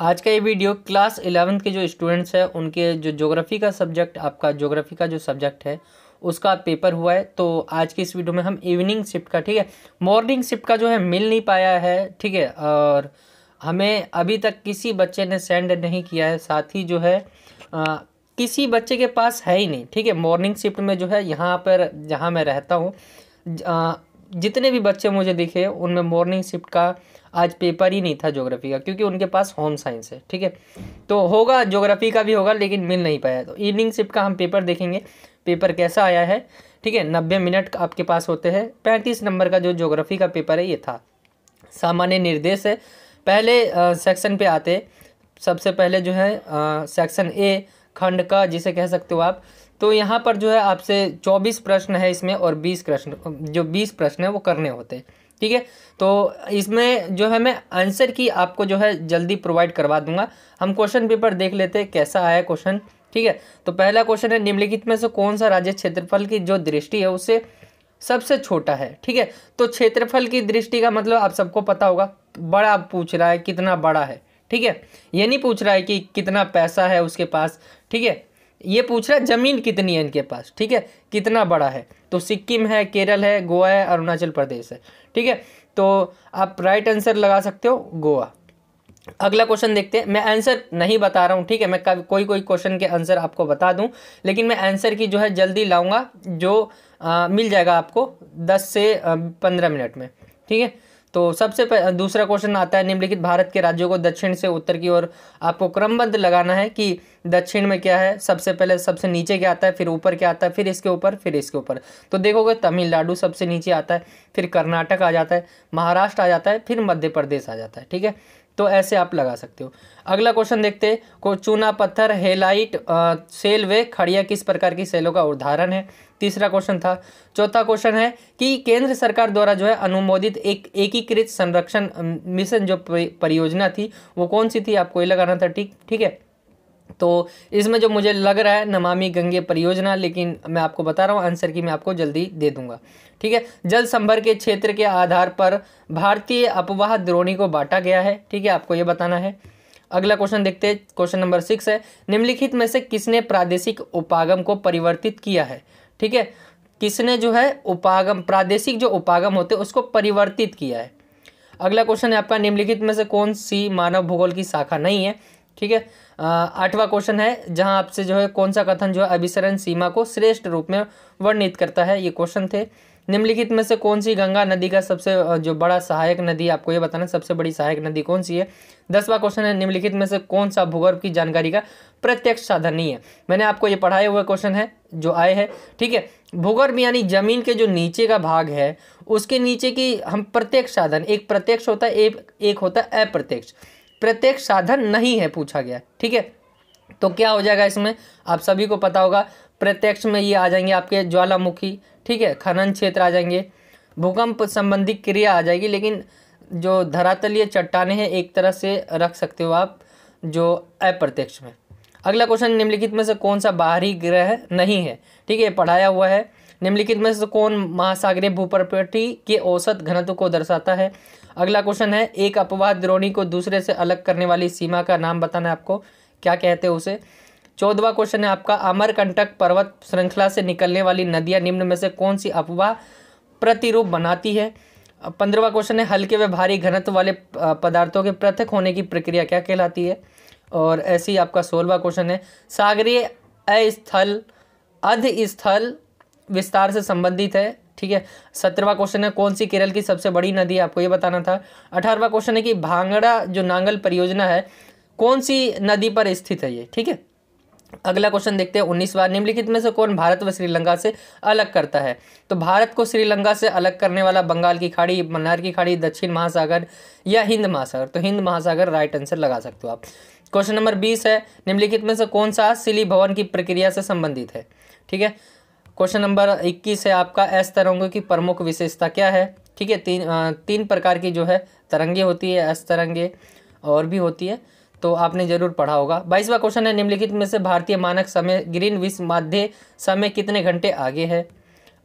आज का ये वीडियो क्लास इलेवंथ के जो स्टूडेंट्स हैं उनके जो ज्योग्राफी का सब्जेक्ट आपका ज्योग्राफी का जो सब्जेक्ट है उसका पेपर हुआ है तो आज की इस वीडियो में हम इवनिंग शिफ्ट का ठीक है मॉर्निंग शिफ्ट का जो है मिल नहीं पाया है ठीक है और हमें अभी तक किसी बच्चे ने सेंड नहीं किया है साथ ही जो है आ, किसी बच्चे के पास है ही नहीं ठीक है मॉर्निंग शिफ्ट में जो है यहाँ पर जहाँ मैं रहता हूँ जितने भी बच्चे मुझे दिखे उनमें मॉर्निंग शिफ्ट का आज पेपर ही नहीं था ज्योग्राफी का क्योंकि उनके पास होम साइंस है ठीक है तो होगा ज्योग्राफी का भी होगा लेकिन मिल नहीं पाया तो इवनिंग शिफ्ट का हम पेपर देखेंगे पेपर कैसा आया है ठीक है नब्बे मिनट आपके पास होते हैं पैंतीस नंबर का जो ज्योग्राफी का पेपर है ये था सामान्य निर्देश है पहले सेक्शन पे आते सबसे पहले जो है सेक्शन ए खंड का जिसे कह सकते हो आप तो यहाँ पर जो है आपसे चौबीस प्रश्न है इसमें और बीस प्रश्न जो बीस प्रश्न है वो करने होते हैं ठीक है तो इसमें जो है मैं आंसर की आपको जो है जल्दी प्रोवाइड करवा दूंगा हम क्वेश्चन पेपर देख लेते हैं कैसा आया क्वेश्चन ठीक है तो पहला क्वेश्चन है निम्नलिखित में से कौन सा राज्य क्षेत्रफल की जो दृष्टि है उससे सबसे छोटा है ठीक है तो क्षेत्रफल की दृष्टि का मतलब आप सबको पता होगा बड़ा पूछ रहा है कितना बड़ा है ठीक है ये नहीं पूछ रहा है कि कितना पैसा है उसके पास ठीक है ये पूछ रहा है ज़मीन कितनी है इनके पास ठीक है कितना बड़ा है तो सिक्किम है केरल है गोवा है अरुणाचल प्रदेश है ठीक है तो आप राइट आंसर लगा सकते हो गोवा अगला क्वेश्चन देखते हैं मैं आंसर नहीं बता रहा हूँ ठीक है मैं कोई कोई क्वेश्चन के आंसर आपको बता दूँ लेकिन मैं आंसर की जो है जल्दी लाऊंगा जो आ, मिल जाएगा आपको दस से पंद्रह मिनट में ठीक है तो सबसे दूसरा क्वेश्चन आता है निम्नलिखित भारत के राज्यों को दक्षिण से उत्तर की ओर आपको क्रमबद्ध लगाना है कि दक्षिण में क्या है सबसे पहले सबसे नीचे क्या आता है फिर ऊपर क्या आता है फिर इसके ऊपर फिर इसके ऊपर तो देखोगे तमिलनाडु सबसे नीचे आता है फिर कर्नाटक आ जाता है महाराष्ट्र आ जाता है फिर मध्य प्रदेश आ जाता है ठीक है तो ऐसे आप लगा सकते हो अगला क्वेश्चन देखते को चूना पत्थर हेलाइट सेल वे खड़िया किस प्रकार की सेलों का उदाहरण है तीसरा क्वेश्चन था चौथा क्वेश्चन है कि केंद्र सरकार द्वारा जो है अनुमोदित एक एकीकृत संरक्षण मिशन जो परियोजना थी वो कौन सी थी आपको ये लगाना था ठीक ठीक है तो इसमें जो मुझे लग रहा है नमामि गंगे परियोजना लेकिन मैं आपको बता रहा हूँ आंसर की मैं आपको जल्दी दे दूंगा ठीक है जल संभर के क्षेत्र के आधार पर भारतीय अपवाह द्रोणी को बांटा गया है ठीक है आपको ये बताना है अगला क्वेश्चन देखते हैं क्वेश्चन नंबर सिक्स है निम्नलिखित में से किसने प्रादेशिक उपागम को परिवर्तित किया है ठीक है किसने जो है उपागम प्रादेशिक जो उपागम होते उसको परिवर्तित किया है अगला क्वेश्चन है आपका निम्नलिखित में से कौन सी मानव भूगोल की शाखा नहीं है ठीक है आठवां क्वेश्चन है जहां आपसे जो है कौन सा कथन जो है अभिसरण सीमा को श्रेष्ठ रूप में वर्णित करता है ये क्वेश्चन थे निम्नलिखित में से कौन सी गंगा नदी का सबसे जो बड़ा सहायक नदी आपको ये बताना सबसे बड़ी सहायक नदी कौन सी है दसवां क्वेश्चन है निम्नलिखित में से कौन सा भूगर्भ की जानकारी का प्रत्यक्ष साधन नहीं है मैंने आपको ये पढ़ाए हुए क्वेश्चन है जो आए हैं ठीक है भूगर्भ यानी जमीन के जो नीचे का भाग है उसके नीचे की हम प्रत्यक्ष साधन एक प्रत्यक्ष होता है एक, एक होता है अप्रत्यक्ष प्रत्यक्ष साधन नहीं है पूछा गया ठीक है तो क्या हो जाएगा इसमें आप सभी को पता होगा प्रत्यक्ष में ये आ जाएंगे आपके ज्वालामुखी ठीक है खनन क्षेत्र आ जाएंगे भूकंप संबंधी क्रिया आ जाएगी लेकिन जो धरातलीय चट्टाने हैं एक तरह से रख सकते हो आप जो अप्रत्यक्ष में अगला क्वेश्चन निम्नलिखित में से कौन सा बाहरी ग्रह नहीं है ठीक है पढ़ाया हुआ है निम्नलिखित में से कौन महासागरीय भूप्रपटी के औसत घनत्व को दर्शाता है अगला क्वेश्चन है एक अपवाद द्रोणी को दूसरे से अलग करने वाली सीमा का नाम बताना है आपको क्या कहते हैं उसे चौदवा क्वेश्चन है आपका अमरकंटक पर्वत श्रृंखला से निकलने वाली नदियाँ निम्न में से कौन सी अपवाह प्रतिरूप बनाती है पंद्रवा क्वेश्चन है हल्के व भारी घनत्व वाले पदार्थों के पृथक होने की प्रक्रिया क्या कहलाती है और ऐसे ही आपका सोलवा क्वेश्चन है सागरीय अस्थल अध स्थल विस्तार से संबंधित है ठीक है सत्रहवा क्वेश्चन है कौन सी केरल की सबसे बड़ी नदी आपको ये बताना था अठारहवा क्वेश्चन है कि भांगड़ा जो नांगल परियोजना है कौन सी नदी पर स्थित है ये ठीक है अगला क्वेश्चन देखते हैं उन्नीसवा निम्नलिखित में से कौन भारत व श्रीलंका से अलग करता है तो भारत को श्रीलंका से अलग करने वाला बंगाल की खाड़ी मन्नार की खाड़ी दक्षिण महासागर या हिंद महासागर तो हिंद महासागर राइट आंसर लगा सकते हो आप क्वेश्चन नंबर बीस है निम्नलिखित में से कौन सा सिली भवन की प्रक्रिया से संबंधित है ठीक है क्वेश्चन नंबर इक्कीस है आपका एस तरंगों की प्रमुख विशेषता क्या है ठीक है तीन तीन प्रकार की जो है तरंगे होती है एस तरंगे और भी होती है तो आपने जरूर पढ़ा होगा बाईसवा क्वेश्चन है निम्नलिखित में से भारतीय मानक समय ग्रीन विश्व माध्य समय कितने घंटे आगे है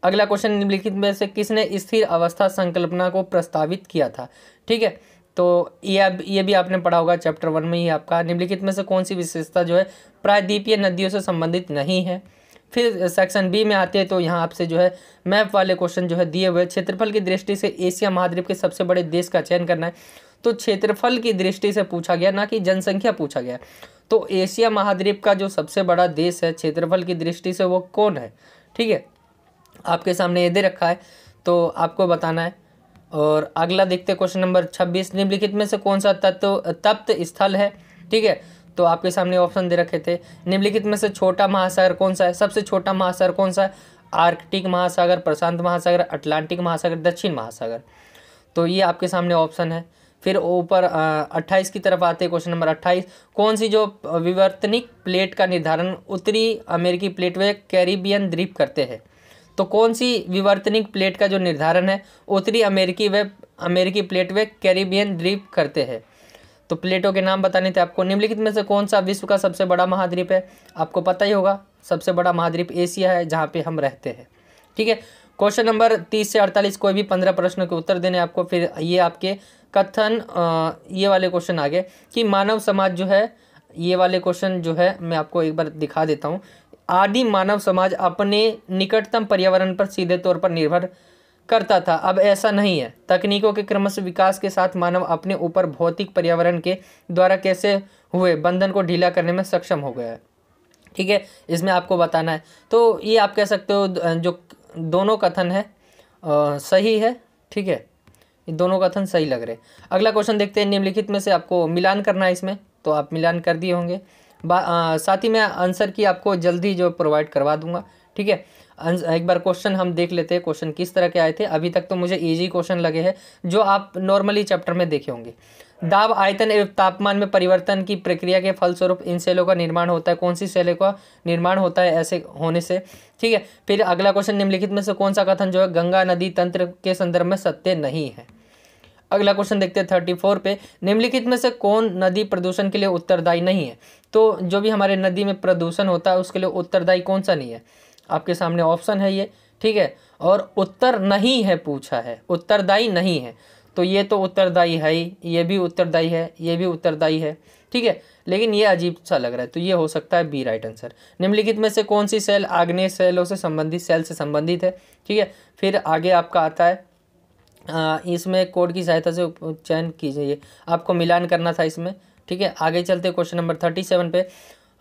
अगला क्वेश्चन निम्नलिखित में से किसने स्थिर अवस्था संकल्पना को प्रस्तावित किया था ठीक है तो ये ये भी आपने पढ़ा होगा चैप्टर वन में ही आपका निम्नलिखित में से कौन सी विशेषता जो है प्रायद्वीपीय नदियों से संबंधित नहीं है फिर सेक्शन बी में आते हैं तो यहाँ आपसे जो है मैप वाले क्वेश्चन जो है दिए हुए क्षेत्रफल की दृष्टि से एशिया महाद्वीप के सबसे बड़े देश का चयन करना है तो क्षेत्रफल की दृष्टि से पूछा गया ना कि जनसंख्या पूछा गया तो एशिया महाद्वीप का जो सबसे बड़ा देश है क्षेत्रफल की दृष्टि से वो कौन है ठीक है आपके सामने ये दे रखा है तो आपको बताना है और अगला देखते क्वेश्चन नंबर छब्बीस निम्नलिखित में से कौन सा तत्व तप्त स्थल है ठीक है तो आपके सामने ऑप्शन दे रखे थे निम्नलिखित में से छोटा महासागर कौन सा है सबसे छोटा महासागर कौन सा है आर्कटिक महासागर प्रशांत महासागर अटलांटिक महासागर दक्षिण महासागर तो ये आपके सामने ऑप्शन है फिर ऊपर अट्ठाईस की तरफ आते हैं क्वेश्चन नंबर अट्ठाईस कौन सी जो विवर्तनिक प्लेट का निर्धारण उत्तरी अमेरिकी प्लेट वे कैरिबियन द्वीप करते हैं तो कौन सी विवर्तनिक प्लेट का जो निर्धारण है उत्तरी अमेरिकी वे अमेरिकी प्लेट वे कैरिबियन द्वीप करते हैं तो प्लेटो के नाम बताने थे आपको निम्नलिखित में से कौन सा विश्व का सबसे बड़ा महाद्वीप है आपको पता ही होगा सबसे बड़ा महाद्वीप एशिया है जहाँ पे हम रहते हैं ठीक है क्वेश्चन नंबर तीस से अड़तालीस कोई भी पंद्रह प्रश्न के उत्तर देने आपको फिर ये आपके कथन ये वाले क्वेश्चन आगे कि मानव समाज जो है ये वाले क्वेश्चन जो है मैं आपको एक बार दिखा देता हूँ आदि मानव समाज अपने निकटतम पर्यावरण पर सीधे तौर पर निर्भर करता था अब ऐसा नहीं है तकनीकों के क्रमश विकास के साथ मानव अपने ऊपर भौतिक पर्यावरण के द्वारा कैसे हुए बंधन को ढीला करने में सक्षम हो गया है ठीक है इसमें आपको बताना है तो ये आप कह सकते हो जो दोनों कथन है आ, सही है ठीक है ये दोनों कथन सही लग रहे अगला क्वेश्चन देखते हैं निम्नलिखित में से आपको मिलान करना है इसमें तो आप मिलान कर दिए होंगे साथ ही मैं आंसर की आपको जल्दी जो प्रोवाइड करवा दूंगा ठीक है एक बार क्वेश्चन हम देख लेते हैं क्वेश्चन किस तरह के आए थे अभी तक तो मुझे ईजी क्वेश्चन लगे हैं जो आप नॉर्मली चैप्टर में देखे होंगे दाब आयतन एवं तापमान में परिवर्तन की प्रक्रिया के फलस्वरूप इन सेलों का निर्माण होता है कौन सी सेलों का निर्माण होता है ऐसे होने से ठीक है फिर अगला क्वेश्चन निम्नलिखित में से कौन सा कथन जो है गंगा नदी तंत्र के संदर्भ में सत्य नहीं है अगला क्वेश्चन देखते हैं थर्टी फोर पे निम्नलिखित में से कौन नदी प्रदूषण के लिए उत्तरदायी नहीं है तो जो भी हमारे नदी में प्रदूषण होता है उसके लिए उत्तरदायी कौन सा नहीं है आपके सामने ऑप्शन है ये ठीक है और उत्तर नहीं है पूछा है उत्तरदायी नहीं है तो ये तो उत्तरदायी है ही ये भी उत्तरदायी है ये भी उत्तरदायी है ठीक है लेकिन ये अजीब सा लग रहा है तो ये हो सकता है बी राइट आंसर निम्नलिखित में से कौन सी सेल आग्नेय सेलों से संबंधित सेल से संबंधित है ठीक है फिर आगे आपका आता है आ, इसमें कोड की सहायता से चयन कीजिए आपको मिलान करना था इसमें ठीक है आगे चलते क्वेश्चन नंबर थर्टी सेवन पे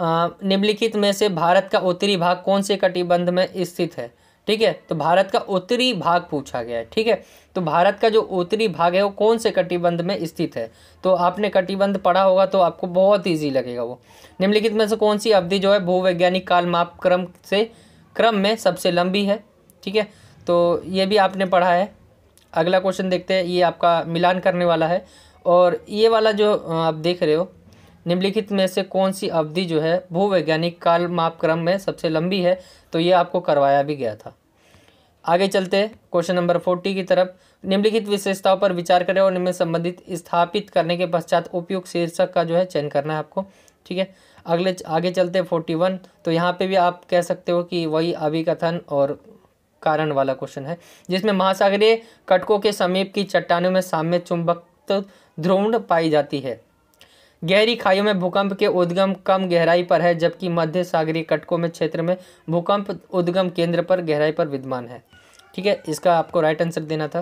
निम्नलिखित में से भारत का उत्तरी भाग कौन से कटिबंध में स्थित है ठीक है तो भारत का उत्तरी भाग पूछा गया है ठीक है तो भारत का जो उत्तरी भाग है वो कौन से कटिबंध में स्थित है तो आपने कटिबंध पढ़ा होगा तो आपको बहुत ईजी लगेगा वो निम्नलिखित में से कौन सी अवधि जो है भूवैज्ञानिक काल माप क्रम से क्रम में सबसे लंबी है ठीक है तो ये भी आपने पढ़ा है अगला क्वेश्चन देखते हैं ये आपका मिलान करने वाला है और ये वाला जो आप देख रहे हो निम्नलिखित में से कौन सी अवधि जो है भूवैज्ञानिक काल मापक्रम में सबसे लंबी है तो ये आपको करवाया भी गया था आगे चलते क्वेश्चन नंबर फोर्टी की तरफ निम्नलिखित विशेषताओं पर विचार करें और इनमें संबंधित स्थापित करने के पश्चात उपयुक्त शीर्षक का जो है चयन करना है आपको ठीक है अगले आगे चलते फोर्टी वन तो यहाँ पे भी आप कह सकते हो कि वही अभिकथन और कारण वाला क्वेश्चन है जिसमें महासागरीय कटकों के समीप की चट्टानों में साम्य चुंबक ध्रुवण पाई जाती है गहरी खाइयों में भूकंप के उद्गम कम गहराई पर है जबकि मध्य सागरीय कटकों में क्षेत्र में भूकंप उद्गम केंद्र पर गहराई पर विद्यमान है ठीक है इसका आपको राइट आंसर देना था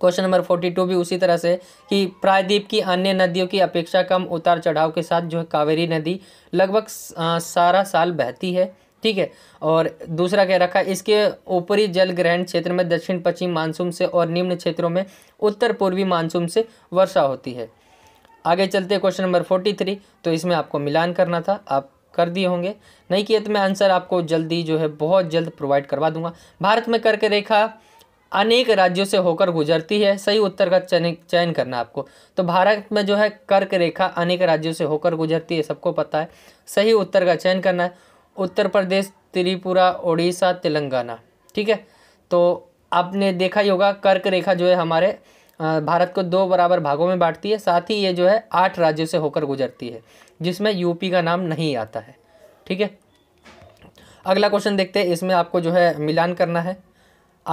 क्वेश्चन नंबर फोर्टी टू भी उसी तरह से कि प्रायद्वीप की अन्य नदियों की अपेक्षा कम उतार चढ़ाव के साथ जो है कावेरी नदी लगभग सारा साल बहती है ठीक है और दूसरा कह रखा है इसके ऊपरी जल ग्रहण क्षेत्र में दक्षिण पश्चिम मानसून से और निम्न क्षेत्रों में उत्तर पूर्वी मानसून से वर्षा होती है आगे चलते हैं क्वेश्चन नंबर फोर्टी थ्री तो इसमें आपको मिलान करना था आप कर दिए होंगे नहीं किए तो मैं आंसर आपको जल्दी जो है बहुत जल्द प्रोवाइड करवा दूंगा भारत में करके रेखा अनेक राज्यों से होकर गुजरती है सही उत्तर का चयन करना आपको तो भारत में जो है कर्क रेखा अनेक राज्यों से होकर गुजरती है सबको पता है सही उत्तर का चयन करना है उत्तर प्रदेश त्रिपुरा उड़ीसा तेलंगाना ठीक है तो आपने देखा ही होगा कर्क रेखा जो है हमारे भारत को दो बराबर भागों में बांटती है साथ ही ये जो है आठ राज्यों से होकर गुजरती है जिसमें यूपी का नाम नहीं आता है ठीक है अगला क्वेश्चन देखते हैं इसमें आपको जो है मिलान करना है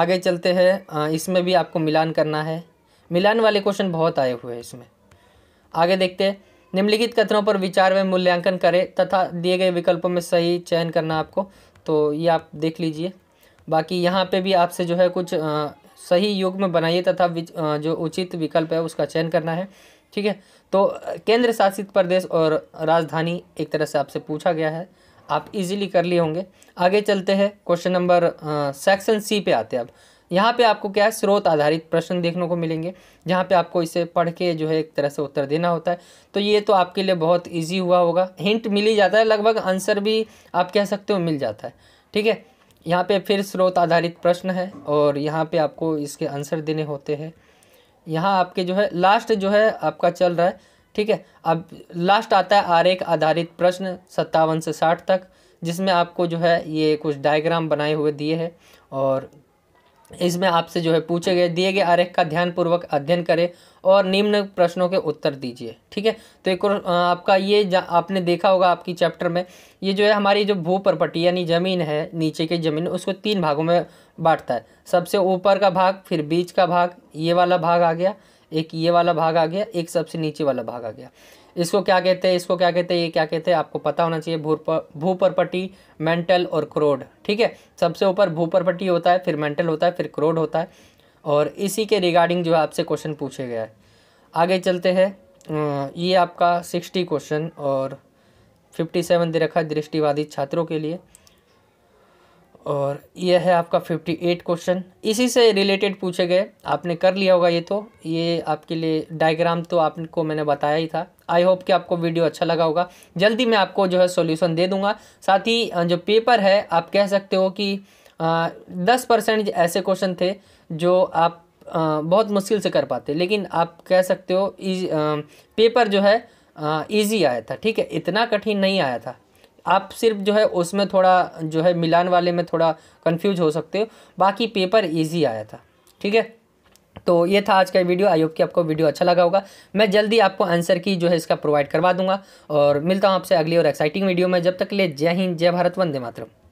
आगे चलते हैं इसमें भी आपको मिलान करना है मिलान वाले क्वेश्चन बहुत आए हुए हैं इसमें आगे देखते हैं निम्नलिखित कथनों पर विचार व मूल्यांकन करें तथा दिए गए विकल्पों में सही चयन करना आपको तो ये आप देख लीजिए बाकी यहाँ पे भी आपसे जो है कुछ सही योग में बनाइए तथा जो उचित विकल्प है उसका चयन करना है ठीक है तो केंद्र शासित प्रदेश और राजधानी एक तरह से आपसे पूछा गया है आप इजीली कर लिए होंगे आगे चलते हैं क्वेश्चन नंबर सेक्शन सी पे आते हैं अब यहाँ पे आपको क्या है स्रोत आधारित प्रश्न देखने को मिलेंगे जहाँ पे आपको इसे पढ़ के जो है एक तरह से उत्तर देना होता है तो ये तो आपके लिए बहुत इजी हुआ होगा हिंट मिल ही जाता है लगभग आंसर भी आप कह सकते हो मिल जाता है ठीक है यहाँ पे फिर स्रोत आधारित प्रश्न है और यहाँ पे आपको इसके आंसर देने होते हैं यहाँ आपके जो है लास्ट जो है आपका चल रहा है ठीक है अब लास्ट आता है आरेख आधारित प्रश्न सत्तावन से साठ तक जिसमें आपको जो है ये कुछ डायग्राम बनाए हुए दिए हैं और इसमें आपसे जो है पूछे गए दिए गए आरेख का ध्यानपूर्वक अध्ययन करें और निम्न प्रश्नों के उत्तर दीजिए ठीक है तो एक और आपका ये आपने देखा होगा आपकी चैप्टर में ये जो है हमारी जो भू प्रपटी यानी ज़मीन है नीचे की ज़मीन उसको तीन भागों में बांटता है सबसे ऊपर का भाग फिर बीच का भाग ये वाला भाग आ गया एक ये वाला भाग आ गया एक सबसे नीचे वाला भाग आ गया इसको क्या कहते हैं इसको क्या कहते हैं ये क्या कहते हैं आपको पता होना चाहिए भूपरपट्टी मेंटल और क्रोड ठीक है सबसे ऊपर भूपरपट्टी होता है फिर मेंटल होता है फिर क्रोड होता है और इसी के रिगार्डिंग जो है आपसे क्वेश्चन पूछे गया है आगे चलते हैं अं, ये आपका सिक्सटी क्वेश्चन और फिफ्टी सेवन दे रखा है दृष्टिवादी छात्रों के लिए और ये है आपका 58 क्वेश्चन इसी से रिलेटेड पूछे गए आपने कर लिया होगा ये तो ये आपके लिए डायग्राम तो आपको मैंने बताया ही था आई होप कि आपको वीडियो अच्छा लगा होगा जल्दी मैं आपको जो है सॉल्यूशन दे दूंगा साथ ही जो पेपर है आप कह सकते हो कि दस परसेंट ऐसे क्वेश्चन थे जो आप आ, बहुत मुश्किल से कर पाते लेकिन आप कह सकते हो इज, आ, पेपर जो है ईजी आया था ठीक है इतना कठिन नहीं आया था आप सिर्फ जो है उसमें थोड़ा जो है मिलान वाले में थोड़ा कन्फ्यूज हो सकते हो बाकी पेपर ईजी आया था ठीक है तो ये था आज का वीडियो आई होप कि आपको वीडियो अच्छा लगा होगा मैं जल्दी आपको आंसर की जो है इसका प्रोवाइड करवा दूंगा और मिलता हूँ आपसे अगली और एक्साइटिंग वीडियो में जब तक ले जय हिंद जय भारत वंदे मातरम